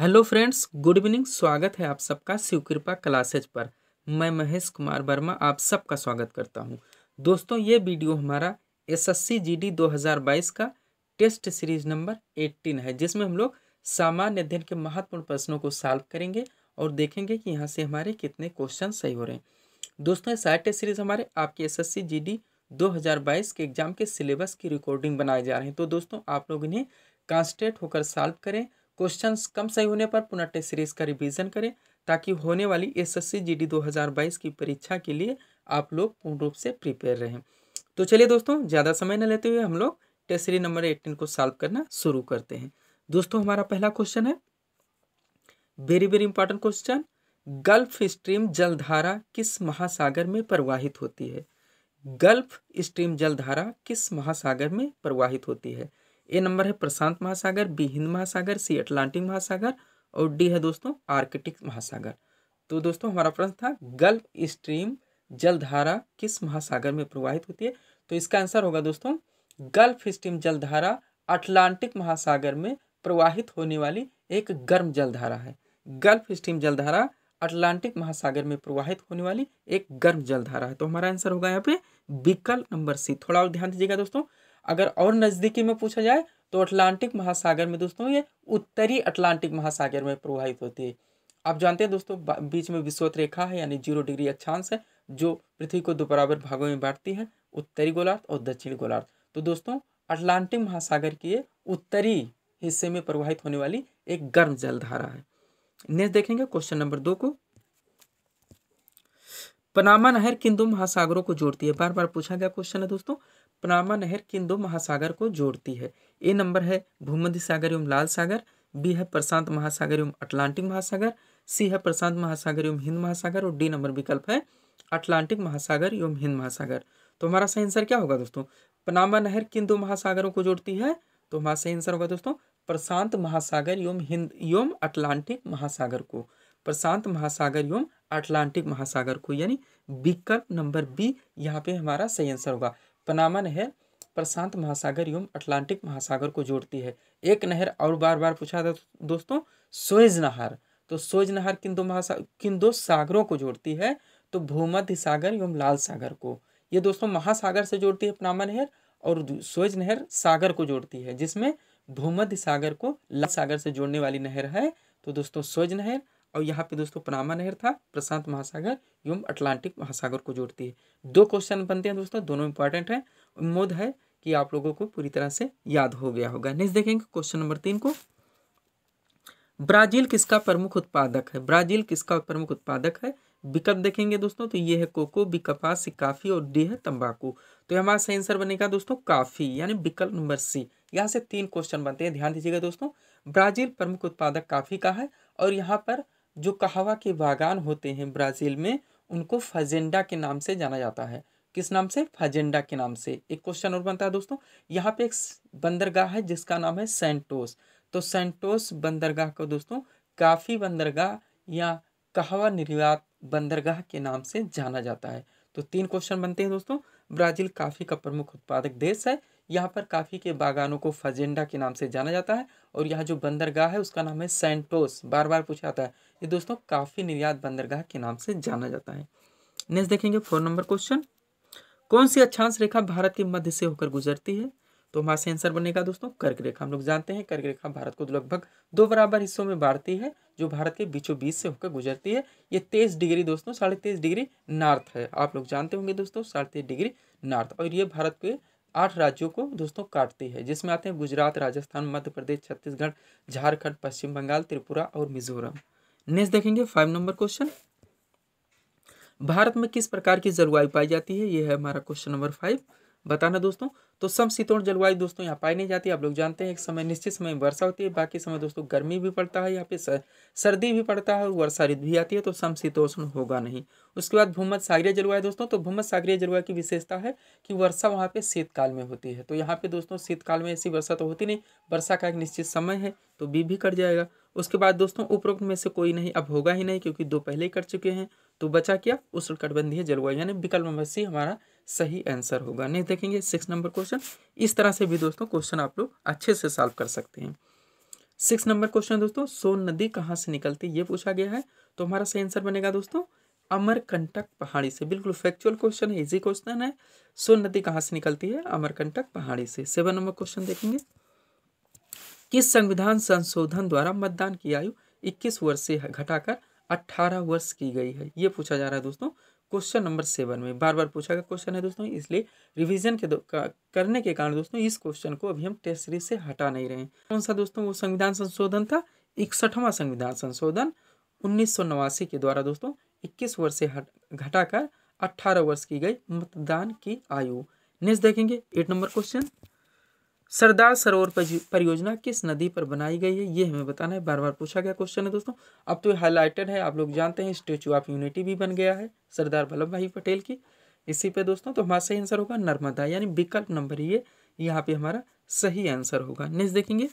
hello friends good evening स्वागत है आप सबका शिव कृपा क्लासेज पर मैं महेश कुमार वर्मा आप सबका स्वागत करता हूं दोस्तों ये वीडियो हमारा एसएससी जीडी 2022 का टेस्ट सीरीज नंबर 18 है जिसमें हम लोग सामान्य अध्ययन के महत्वपूर्ण प्रश्नों को सॉल्व करेंगे और देखेंगे कि यहाँ से हमारे कितने क्वेश्चन सही हो रहे हैं दोस्तों ये सारे टेस्ट सीरीज हमारे आपके एस एस के एग्जाम के सिलेबस की रिकॉर्डिंग बनाए जा रहे हैं तो दोस्तों आप लोग इन्हें कॉन्सट्रेट होकर सॉल्व करें क्वेश्चंस कम सही होने पर पुनः टेस्ट सीरीज का रिवीजन करें ताकि होने वाली एसएससी जीडी 2022 की परीक्षा के लिए आप लोग पूर्ण रूप से प्रिपेयर रहें तो चलिए दोस्तों ज़्यादा समय न लेते हुए हम लोग टेस्ट सीरीज नंबर एटीन को सॉल्व करना शुरू करते हैं दोस्तों हमारा पहला क्वेश्चन है very very important question Gulf Stream जलधारा किस महासागर में प्रवाहित होती है गल्फ स्ट्रीम जलधारा किस महासागर में प्रवाहित होती है ए नंबर है प्रशांत महासागर बी हिंद महासागर सी अटलांटिक महासागर और डी है दोस्तों आर्कटिक महासागर तो दोस्तों हमारा प्रश्न था गल्फ स्ट्रीम जलधारा किस महासागर में प्रवाहित होती है तो इसका आंसर होगा दोस्तों गल्फ स्ट्रीम जलधारा अटलांटिक महासागर में प्रवाहित होने वाली एक गर्म जलधारा है गल्फ स्ट्रीम जलधारा अटलांटिक महासागर में प्रवाहित होने वाली एक गर्म जलधारा है तो हमारा आंसर होगा यहाँ पे विकल्प नंबर सी थोड़ा और ध्यान दीजिएगा दोस्तों अगर और नज़दीकी में पूछा जाए तो अटलांटिक महासागर में दोस्तों ये उत्तरी अटलांटिक महासागर में प्रवाहित होती है आप जानते हैं दोस्तों बीच में विश्वत रेखा है यानी जीरो डिग्री अक्षांश है जो पृथ्वी को दो बराबर भागों में बांटती है उत्तरी गोलार्थ और दक्षिणी गोलार्थ तो दोस्तों अटलांटिक महासागर के उत्तरी हिस्से में प्रवाहित होने वाली एक गर्म जलधारा है नेक्स्ट देखेंगे क्वेश्चन नंबर दो को पनामा नहर किन दो महासागरों को जोड़ती है बार बार पूछा गया क्वेश्चन है दोस्तों पनामा नहर किन दो महासागर को जोड़ती है ए नंबर है भूमध्य सागर एवं लाल सागर बी है प्रशांत महासागर एवं अटलांटिक महासागर सी है प्रशांत महासागर एवं हिंद महासागर और डी नंबर विकल्प है अटलांटिक महासागर एवं हिंद महासागर तो हमारा सही आंसर क्या होगा दोस्तों पनामा नहर किन दो महासागरों को जोड़ती है तो हमारा सही आंसर होगा दोस्तों प्रशांत महासागर एवं हिंद एवं अटलांटिक महासागर को प्रशांत महासागर एवं अटलांटिक महासागर को यानी विकल्प नंबर बी यहाँ पे हमारा सही आंसर होगा पनामा नहर प्रशांत महासागर एवं अटलांटिक महासागर को जोड़ती है एक नहर और बार बार पूछा था दोस्तों सोएज नहर तो सोएज नहर किन दो महासागर किन दो सागरों को जोड़ती है तो भूमध्य सागर एवं लाल सागर को ये दोस्तों महासागर से जोड़ती है पनामा नहर और सोएज नहर सागर को जोड़ती है जिसमें भूमध्य सागर को लाल सागर से जोड़ने वाली नहर है तो दोस्तों सोएज नहर और यहाँ पे दोस्तों पनामा नहर था प्रशांत महासागर एवं अटलांटिक महासागर को जोड़ती है दो क्वेश्चन बनते हैं दोस्तों दोनों इंपॉर्टेंट है उम्मीद है कि आप लोगों को पूरी तरह से याद हो गया होगा नेक्स्ट देखेंगे क्वेश्चन नंबर तीन को ब्राजील किसका प्रमुख उत्पादक है ब्राजील किसका प्रमुख उत्पादक है विकल्प देखेंगे दोस्तों तो ये है कोको बी कपास सी काफ़ी और डी है तंबाकू तो ये हमारा सही आंसर बनेगा दोस्तों काफ़ी यानी विकल्प नंबर सी यहाँ से तीन क्वेश्चन बनते हैं ध्यान दीजिएगा दोस्तों ब्राजील प्रमुख उत्पादक काफ़ी का है और यहाँ पर जो कहावा के बागान होते हैं ब्राज़ील में उनको फजेंडा के नाम से जाना जाता है किस नाम से फजेंडा के नाम से एक क्वेश्चन और बनता है दोस्तों यहाँ पे एक बंदरगाह है जिसका नाम है सेंटोस तो सेंटोस बंदरगाह को दोस्तों काफ़ी बंदरगाह या कहावा निर्यात बंदरगाह के नाम से जाना जाता है तो तीन क्वेश्चन बनते हैं दोस्तों ब्राज़ील काफ़ी का प्रमुख उत्पादक देश है यहाँ पर काफ़ी के बागानों को फजेंडा के नाम से जाना जाता है और यहाँ जो बंदरगाह है उसका नाम है सेंटोस बार बार पूछा जाता है ये दोस्तों काफ़ी निर्यात बंदरगाह के नाम से जाना जाता है नेक्स्ट देखेंगे फोर नंबर क्वेश्चन कौन सी अच्छांश रेखा भारत के मध्य से होकर गुजरती है तो हमारा सेंसर बनेगा दोस्तों कर्क रेखा हम लोग जानते हैं कर्क रेखा भारत को लगभग दो बराबर हिस्सों में बांटती है जो भारत के बीचों बीच से होकर गुजरती है ये तेईस डिग्री दोस्तों साढ़े तेईस डिग्री नॉर्थ है आप लोग जानते होंगे दोस्तों साढ़े तेईस डिग्री नॉर्थ और ये भारत के आठ राज्यों को दोस्तों काटती है जिसमें आते हैं गुजरात राजस्थान मध्य प्रदेश छत्तीसगढ़ झारखंड पश्चिम बंगाल त्रिपुरा और मिजोरम नेक्स्ट देखेंगे फाइव नंबर क्वेश्चन भारत में किस प्रकार की जलवायु पाई जाती है ये है हमारा क्वेश्चन नंबर फाइव बताना दोस्तों तो सम शीतोण जलवायु दोस्तों यहाँ पाई नहीं जाती आप लोग जानते हैं एक समय निश्चित समय वर्षा होती है बाकी समय दोस्तों गर्मी भी पड़ता है यहाँ पे सर्दी भी पड़ता है वर्षा ऋतु भी आती है तो सम शीतोष्ण होगा नहीं उसके बाद भूमध सागरीय जलवायु दोस्तों तो भूमध सागरीय जलवायु की विशेषता है कि वर्षा वहाँ पे शीतकाल में होती है तो यहाँ पे दोस्तों शीतकाल में ऐसी वर्षा तो होती नहीं वर्षा का एक निश्चित समय है तो बी भी कट जाएगा उसके बाद दोस्तों उपरोक्त में से कोई नहीं अब होगा ही नहीं क्योंकि दो पहले ही कर चुके हैं तो बचा क्या कटबंधीय जलवायु यानी विकल्प नंबर सी हमारा सही आंसर होगा नहीं देखेंगे सिक्स नंबर क्वेश्चन इस तरह से भी दोस्तों क्वेश्चन आप लोग अच्छे से सॉल्व कर सकते हैं सिक्स नंबर क्वेश्चन दोस्तों सोन नदी कहाँ से निकलती है ये पूछा गया है तो हमारा सही आंसर बनेगा दोस्तों अमरकंटक पहाड़ी से बिल्कुल फैक्चुअल क्वेश्चन है इजी क्वेश्चन है सोन नदी कहाँ से निकलती है अमरकंटक पहाड़ी से सेवन नंबर क्वेश्चन देखेंगे कि संविधान संशोधन द्वारा मतदान की आयु 21 वर्ष से घटाकर 18 वर्ष की गई है ये पूछा जा रहा है दोस्तों क्वेश्चन नंबर सेवन में बार बार पूछा गया क्वेश्चन है दोस्तों इसलिए रिवीजन के करने के कारण दोस्तों इस क्वेश्चन को अभी हम टेस्ट सीरीज से हटा नहीं रहे कौन सा दोस्तों वो संविधान संशोधन था इकसठवां संविधान संशोधन उन्नीस के द्वारा दोस्तों इक्कीस वर्ष से हट घटाकर अट्ठारह वर्ष की गई मतदान की आयु नेक्स्ट देखेंगे एट नंबर क्वेश्चन सरदार सरोवर परियोजना किस नदी पर बनाई गई है ये हमें बताना है बार बार पूछा गया क्वेश्चन है दोस्तों अब तो हाईलाइटेड है आप लोग जानते हैं स्टेचू ऑफ यूनिटी भी बन गया है सरदार वल्लभ भाई पटेल की इसी पे दोस्तों तो हमारा सही आंसर होगा नर्मदा यानी विकल्प नंबर ये यहाँ पे हमारा सही आंसर होगा नेक्स्ट देखेंगे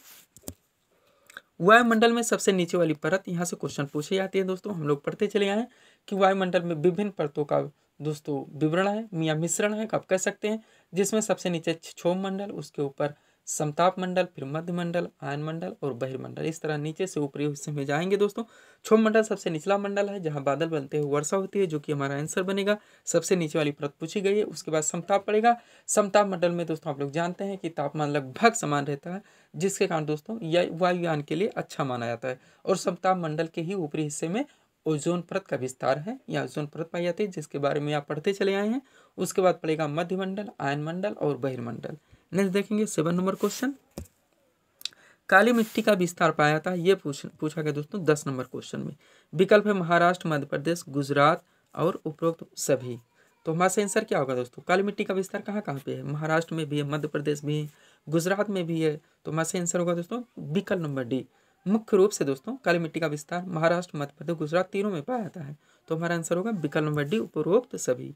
वायुमंडल में सबसे नीचे वाली परत यहाँ से क्वेश्चन पूछे जाते है दोस्तों हम लोग पढ़ते चले आए कि वायुमंडल में विभिन्न परतों का दोस्तों विवरण है या मिश्रण है कब कह सकते हैं जिसमें सबसे नीचे क्षोभ मंडल उसके ऊपर समताप मंडल फिर मध्य मंडल आयन मंडल और बहिर्मंडल इस तरह नीचे से ऊपरी हिस्से में जाएंगे दोस्तों क्षोभ मंडल सबसे निचला मंडल है जहां बादल बनते हुए वर्षा होती है जो कि हमारा आंसर बनेगा सबसे नीचे वाली प्रत पूछी गई है उसके बाद समताप पड़ेगा समताप मंडल में दोस्तों आप लोग जानते हैं कि तापमान लगभग समान रहता है जिसके कारण दोस्तों यह वायुयान के लिए अच्छा माना जाता है और समताप मंडल के ही ऊपरी हिस्से में ओजोन परत का विस्तार है या ओजोन परत पाई जाती है जिसके बारे में आप पढ़ते चले आए हैं उसके बाद पड़ेगा मध्यमंडल आयन मंडल और बहिर्मंडल नेक्स्ट देखेंगे सेवन नंबर क्वेश्चन काली मिट्टी का विस्तार पाया था ये पूछ पूछा गया दोस्तों दस नंबर क्वेश्चन में विकल्प है महाराष्ट्र मध्य प्रदेश गुजरात और उपरोक्त सभी तो हमारा से आंसर क्या होगा दोस्तों काली मिट्टी का विस्तार कहाँ कहाँ पे है महाराष्ट्र में भी है मध्य प्रदेश में गुजरात में भी है तो हमारा से आंसर होगा दोस्तों विकल्प नंबर डी मुख्य रूप से दोस्तों काली मिट्टी का विस्तार महाराष्ट्र मध्य प्रदेश गुजरात तीनों में पाया जाता है तो हमारा आंसर होगा विकल्प नंबर डी उपरोक्त सभी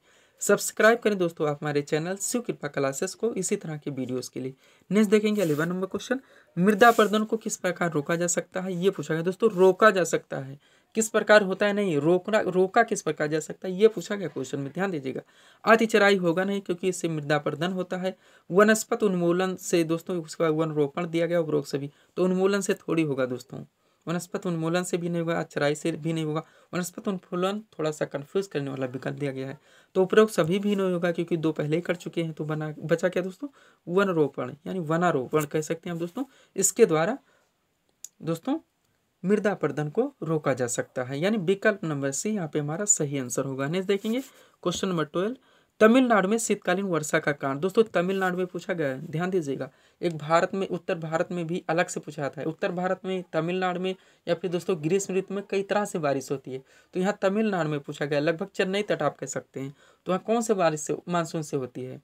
सब्सक्राइब करें दोस्तों आप हमारे चैनल शिव कृपा क्लासेस को इसी तरह के वीडियोस के लिए नेक्स्ट देखेंगे अलेवन नंबर क्वेश्चन मृदा प्रदन को किस प्रकार रोका जा सकता है ये पूछा गया दोस्तों रोका जा सकता है किस प्रकार होता है नहीं रोकना रोका किस प्रकार जा सकता है ये पूछा गया क्वेश्चन में ध्यान दीजिएगा अति चराई होगा नहीं क्योंकि इससे मृदा प्रदन होता है वनस्पत उन्मूलन से दोस्तों उसके बाद वन रोपण दिया गया उपरोक्त सभी तो उन्मूलन से थोड़ी होगा दोस्तों वनस्पत उन्मूलन से भी नहीं होगा चराई से भी नहीं होगा वनस्पत उन्मूलन थोड़ा सा कन्फ्यूज करने वाला विकल्प दिया गया है तो उपरोक्त सभी भी नहीं होगा क्योंकि दो पहले ही कर चुके हैं तो बना बचा क्या दोस्तों वन रोपण यानी वनारोपण कह सकते हैं हम दोस्तों इसके द्वारा दोस्तों मृदा प्रदन को रोका जा सकता है यानी विकल्प नंबर सी यहाँ पे हमारा सही आंसर होगा नेक्स्ट देखेंगे क्वेश्चन नंबर ट्वेल्व तमिलनाडु में शीतकालीन वर्षा का कारण दोस्तों तमिलनाडु में पूछा गया है ध्यान दीजिएगा एक भारत में उत्तर भारत में भी अलग से पूछा जाता है उत्तर भारत में तमिलनाडु में या फिर दोस्तों ग्रीष्म ऋतु में कई तरह से बारिश होती है तो यहाँ तमिलनाडु में पूछा गया लगभग चेन्नई तट आप कह सकते हैं तो वहाँ कौन से बारिश से मानसून से होती है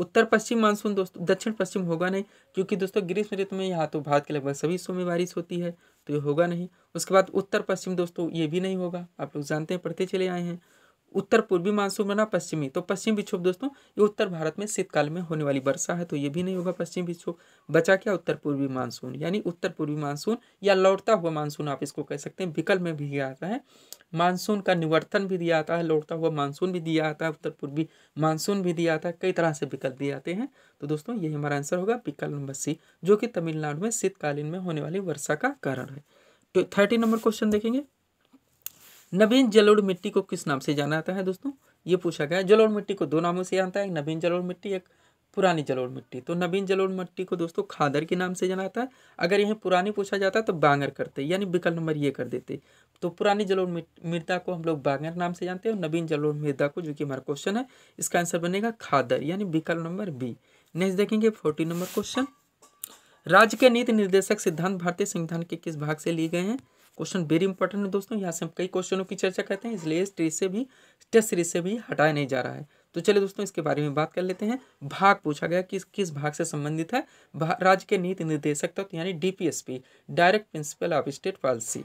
उत्तर पश्चिम मानसून दोस्तों दक्षिण पश्चिम होगा नहीं क्योंकि दोस्तों ग्रीष्म ऋतु में यहाँ तो भारत के लगभग सभी हिस्सों में बारिश होती है तो ये होगा नहीं उसके बाद उत्तर पश्चिम दोस्तों ये भी नहीं होगा आप लोग जानते हैं पढ़ते चले आए हैं उत्तर पूर्वी मानसून बना पश्चिमी तो पश्चिम विक्षोभ दोस्तों ये उत्तर भारत में शीतकाल में होने वाली वर्षा है तो ये भी नहीं होगा पश्चिम विक्षोभ बचा क्या उत्तर पूर्वी मानसून यानी उत्तर पूर्वी मानसून या लौटता हुआ मानसून आप इसको कह सकते हैं विकल्प में भी आता है मानसून का निवर्तन भी दिया आता है लौटता हुआ मानसून भी दिया आता है उत्तर पूर्वी मानसून भी दिया आता है कई तरह से विकल्प दिए जाते हैं तो दोस्तों यही हमारा आंसर होगा विकल्प नंबर सी जो कि तमिलनाडु में शीतकालीन में होने वाली वर्षा का कारण है तो थर्टी नंबर क्वेश्चन देखेंगे नवीन जलोढ़ मिट्टी को किस नाम से जाना जाता है दोस्तों ये पूछा गया जलोढ़ मिट्टी को दो नामों से जानता है नवीन जलोढ़ मिट्टी एक पुरानी जलोढ़ मिट्टी तो नवीन जलोढ़ मिट्टी को दोस्तों खादर के नाम से जाना जाता है अगर यह पुरानी पूछा जाता तो बांगर करते यानी विकल्प नंबर ये कर देते तो पुरानी जलोढ़ मृदा को हम लोग बांगर नाम से जानते हैं नवीन जलोढ़ मृदा को जो कि हमारा क्वेश्चन है इसका आंसर बनेगा खादर यानी विकल्प नंबर बी नेक्स्ट देखेंगे फोर्टी नंबर क्वेश्चन राज्य के नीति निर्देशक सिद्धांत भारतीय संविधान के किस भाग से लिए गए हैं क्वेश्चन वेरी इंपॉर्टेंट है दोस्तों यहाँ से हम कई क्वेश्चनों की चर्चा करते हैं इसलिए टेस्ट से भी टेस्ट सीरीज से भी हटाया नहीं जा रहा है तो चलिए दोस्तों इसके बारे में बात कर लेते हैं भाग पूछा गया कि किस भाग से संबंधित है राज्य के नीति निर्देशक तत्व तो यानी DPSP direct principle of state policy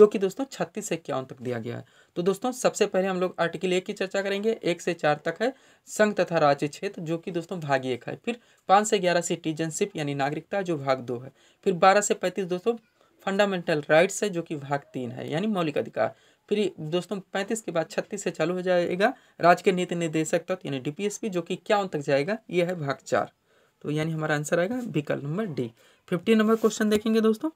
जो कि दोस्तों छत्तीस से इक्यावन तक दिया गया है तो दोस्तों सबसे पहले हम लोग आर्टिकल एक की चर्चा करेंगे एक से चार तक है संघ तथा राज्य क्षेत्र जो कि दोस्तों भाग एक है फिर पाँच से ग्यारह सिटीजनशिप यानी नागरिकता जो भाग दो है फिर बारह से पैंतीस दोस्तों फंडामेंटल राइट्स है जो कि भाग तीन है यानी मौलिक अधिकार फिर दोस्तों पैंतीस के बाद छत्तीस से चालू हो जाएगा राज्य के नीति निर्देशक तत्व यानी डीपीएसपी जो कि क्या तक जाएगा यह है भाग चार तो यानी हमारा आंसर आएगा विकल्प नंबर डी फिफ्टीन नंबर क्वेश्चन देखेंगे दोस्तों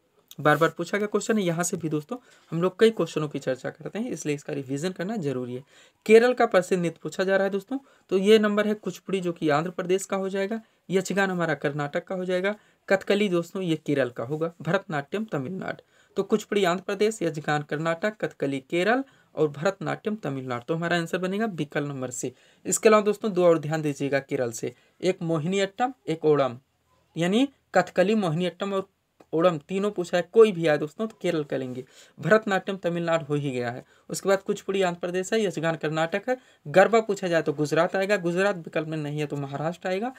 बार बार पूछा गया क्वेश्चन है यहाँ से भी दोस्तों हम लोग कई क्वेश्चनों की चर्चा करते हैं इसलिए इसका रिवीजन करना जरूरी है केरल का प्रसिद्ध नृत्य पूछा जा रहा है दोस्तों तो ये नंबर है कुचपुड़ी जो कि आंध्र प्रदेश का हो जाएगा यचगान हमारा कर्नाटक का हो जाएगा कथकली दोस्तों ये केरल का होगा भरतनाट्यम तमिलनाडु तो कुछ पड़ी आंध्र प्रदेश यजगान कर्नाटक कथकली केरल और भरतनाट्यम तमिलनाडु तो हमारा आंसर बनेगा विकल नंबर से इसके अलावा दोस्तों दो और ध्यान दीजिएगा केरल से एक मोहिनी अट्टम एक ओणम यानी कथकली मोहिनी अट्टम और ओडम तीनों पूछा है कोई भी आए दोस्तों तो केरल का लेंगे भरतनाट्यम तमिलनाडु हो ही गया है उसके बाद कुचपुड़ी आंध्र प्रदेश है यशगान कर्नाटक है गरबा पूछा जाए तो गुजरात आएगा गुजरात विकल्प में नहीं है तो महाराष्ट्र आएगा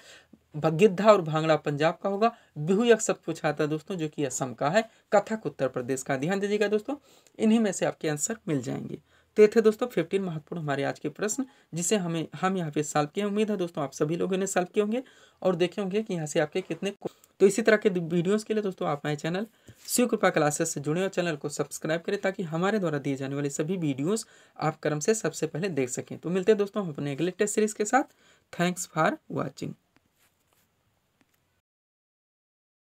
गिद्धा और भांगड़ा पंजाब का होगा बिहू एक शब्द पूछा आता है दोस्तों जो कि असम का है कथक उत्तर प्रदेश का ध्यान दीजिएगा दोस्तों इन्हीं में से आपके आंसर मिल जाएंगे तो थे दोस्तों फिफ्टीन महत्वपूर्ण हमारे आज के प्रश्न जिसे हमें हम यहाँ पे सॉल्व किए उम्मीद है दोस्तों आप सभी लोगों ने सॉल्व किए होंगे और देखे होंगे कि यहाँ से आपके कितने तो इसी तरह के वीडियोज़ के लिए दोस्तों आप हमारे चैनल शिव कृपा क्लासेस से जुड़े और चैनल को सब्सक्राइब करें ताकि हमारे द्वारा दिए जाने वाले सभी वीडियोज़ आप क्रम से सबसे पहले देख सकें तो मिलते हैं दोस्तों हम अपने लेटेस्ट सीरीज़ के साथ थैंक्स फॉर वॉचिंग